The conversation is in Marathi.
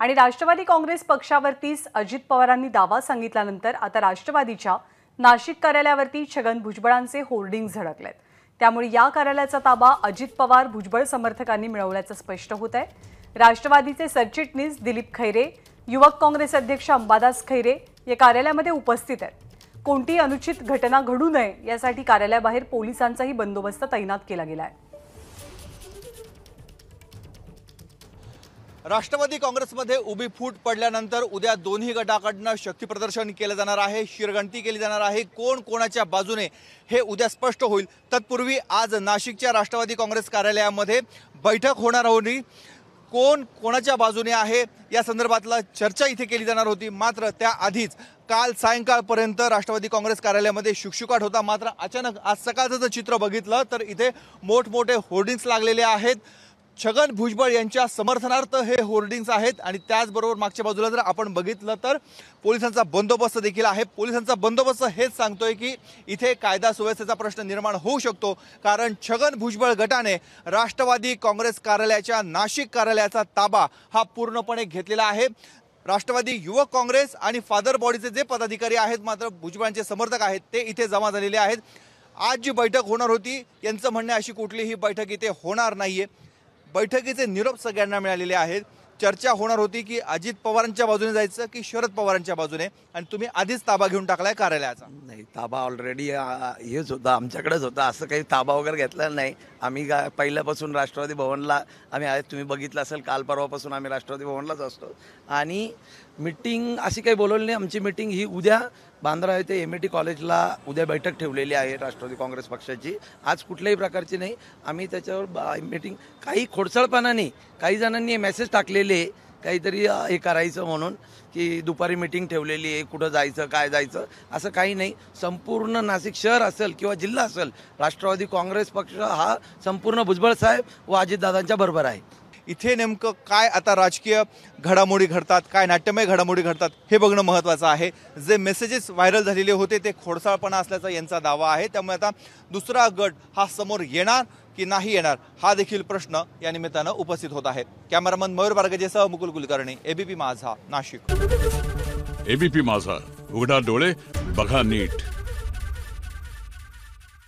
आणि राष्ट्रवादी काँग्रेस पक्षावरतीच अजित पवारांनी दावा सांगितल्यानंतर आता राष्ट्रवादीच्या नाशिक कार्यालयावरती छगन भुजबळांचे होर्डिंग झडकलेत त्यामुळे या कार्यालयाचा ताबा अजित पवार भुजबळ समर्थकांनी मिळवल्याचं स्पष्ट होत आहे राष्ट्रवादीचे सरचिटणीस दिलीप खैरे युवक काँग्रेस अध्यक्ष अंबादास खैरे या कार्यालयामध्ये उपस्थित आहेत कोणतीही अनुचित घटना घडू नये यासाठी कार्यालयाबाहेर पोलिसांचाही बंदोबस्त तैनात केला गेला आहे राष्ट्रवादी काँग्रेसमध्ये उभी फूट पडल्यानंतर उद्या दोन्ही गटाकडनं शक्तीप्रदर्शन केलं जाणार आहे शिरगणती केली जाणार आहे कोण कोणाच्या बाजूने हे उद्या स्पष्ट होईल तत्पूर्वी आज नाशिकच्या राष्ट्रवादी काँग्रेस कार्यालयामध्ये बैठक होणार होती कोण कोणाच्या बाजूने आहे या संदर्भातला चर्चा इथे केली जाणार होती मात्र त्याआधीच काल सायंकाळपर्यंत राष्ट्रवादी काँग्रेस कार्यालयामध्ये शुकशुकाट होता मात्र अचानक आज सकाळचं जर चित्र बघितलं तर इथे मोठमोठे होर्डिंग्स लागलेले आहेत छगन भुजबळ यांच्या समर्थनार्थ हे होर्डिंग्स आहेत आणि त्याचबरोबर मागच्या बाजूला जर आपण बघितलं तर पोलिसांचा बंदोबस्त देखील आहे पोलिसांचा बंदोबस्त हेच सांगतोय की इथे कायदा सुव्यवस्थेचा प्रश्न निर्माण होऊ शकतो कारण छगन भुजबळ गटाने राष्ट्रवादी काँग्रेस कार्यालयाच्या नाशिक कार्यालयाचा ताबा हा पूर्णपणे घेतलेला आहे राष्ट्रवादी युवक काँग्रेस आणि फादर बॉडीचे जे पदाधिकारी आहेत मात्र भुजबळांचे समर्थक आहेत ते इथे जमा झालेले आहेत आज जी बैठक होणार होती यांचं म्हणणे अशी कुठलीही बैठक इथे होणार नाहीये बैठकीचे निरोप सगळ्यांना मिळालेले आहेत चर्चा होणार होती की अजित पवारांच्या बाजूने जायचं की शरद पवारांच्या बाजूने आणि तुम्ही आधीच ताबा घेऊन टाकलाय कार्यालयाचा नाही ताबा ऑलरेडी हेच होता आमच्याकडेच होता असं काही ताबा वगैरे घेतला नाही आम्ही गा पहिल्यापासून राष्ट्रवादी भवनला आम्ही तुम्ही बघितलं असेल काल परवापासून आम्ही राष्ट्रवादी भवनलाच असतो आणि मिटिंग अशी काही बोलवली नाही आमची मिटिंग ही उद्या बांद्रा येथे एम ए टी कॉलेजला उद्या बैठक ठेवलेली आहे राष्ट्रवादी काँग्रेस पक्षाची आज कुठल्याही प्रकारची नाही आम्ही त्याच्यावर मीटिंग काही खोडसळपणाने काही जणांनी मेसेज टाकलेले काहीतरी हे करायचं म्हणून की दुपारी मीटिंग ठेवलेली आहे कुठं जायचं काय जायचं असं काही नाही संपूर्ण नाशिक शहर असेल किंवा जिल्हा असेल राष्ट्रवादी काँग्रेस पक्ष हा संपूर्ण भुजबळ साहेब व अजितदादांच्या बरोबर आहे इथे नेमकं काय आता राजकीय घडामोडी घडतात काय नाट्यमय घडामोडी घडतात हे बघणं महत्त्वाचं आहे जे मेसेजेस व्हायरल झालेले होते ते खोडसाळपणा असल्याचा यांचा दावा आहे त्यामुळे आता दुसरा गट हा समोर येणार की नाही येणार हा देखील प्रश्न या निमित्तानं उपस्थित होत आहे कॅमेरामन मयूर बारगजेसह मुकुल कुलकर्णी एबीपी माझा नाशिक एबीपी माझा उघडा डोळे बघा नीट